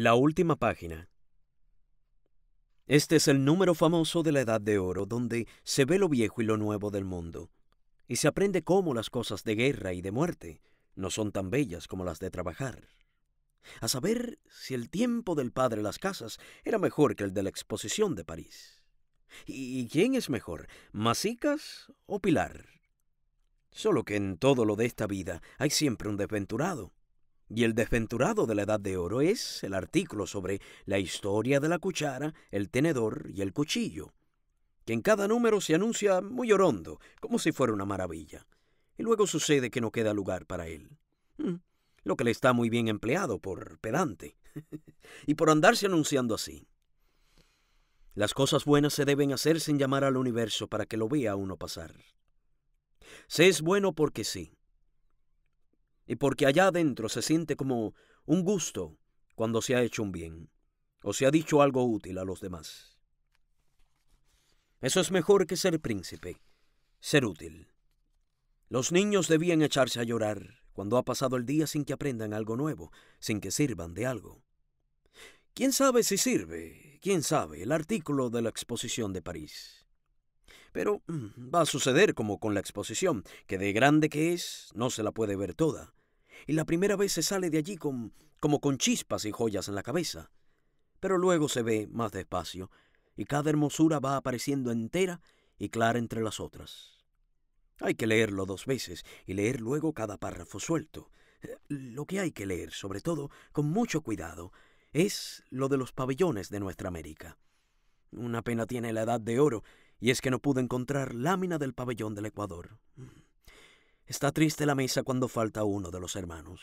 La última página. Este es el número famoso de la Edad de Oro, donde se ve lo viejo y lo nuevo del mundo, y se aprende cómo las cosas de guerra y de muerte no son tan bellas como las de trabajar. A saber si el tiempo del padre Las Casas era mejor que el de la exposición de París. ¿Y quién es mejor, Masicas o Pilar? Solo que en todo lo de esta vida hay siempre un desventurado. Y el desventurado de la Edad de Oro es el artículo sobre la historia de la cuchara, el tenedor y el cuchillo, que en cada número se anuncia muy orondo, como si fuera una maravilla. Y luego sucede que no queda lugar para él. Mm, lo que le está muy bien empleado por pedante y por andarse anunciando así. Las cosas buenas se deben hacer sin llamar al universo para que lo vea uno pasar. Se es bueno porque sí y porque allá adentro se siente como un gusto cuando se ha hecho un bien o se ha dicho algo útil a los demás. Eso es mejor que ser príncipe, ser útil. Los niños debían echarse a llorar cuando ha pasado el día sin que aprendan algo nuevo, sin que sirvan de algo. ¿Quién sabe si sirve? ¿Quién sabe? El artículo de la exposición de París. Pero mm, va a suceder como con la exposición, que de grande que es, no se la puede ver toda y la primera vez se sale de allí con, como con chispas y joyas en la cabeza. Pero luego se ve más despacio, y cada hermosura va apareciendo entera y clara entre las otras. Hay que leerlo dos veces y leer luego cada párrafo suelto. Lo que hay que leer, sobre todo, con mucho cuidado, es lo de los pabellones de nuestra América. Una pena tiene la edad de oro, y es que no pude encontrar lámina del pabellón del Ecuador. Está triste la mesa cuando falta uno de los hermanos.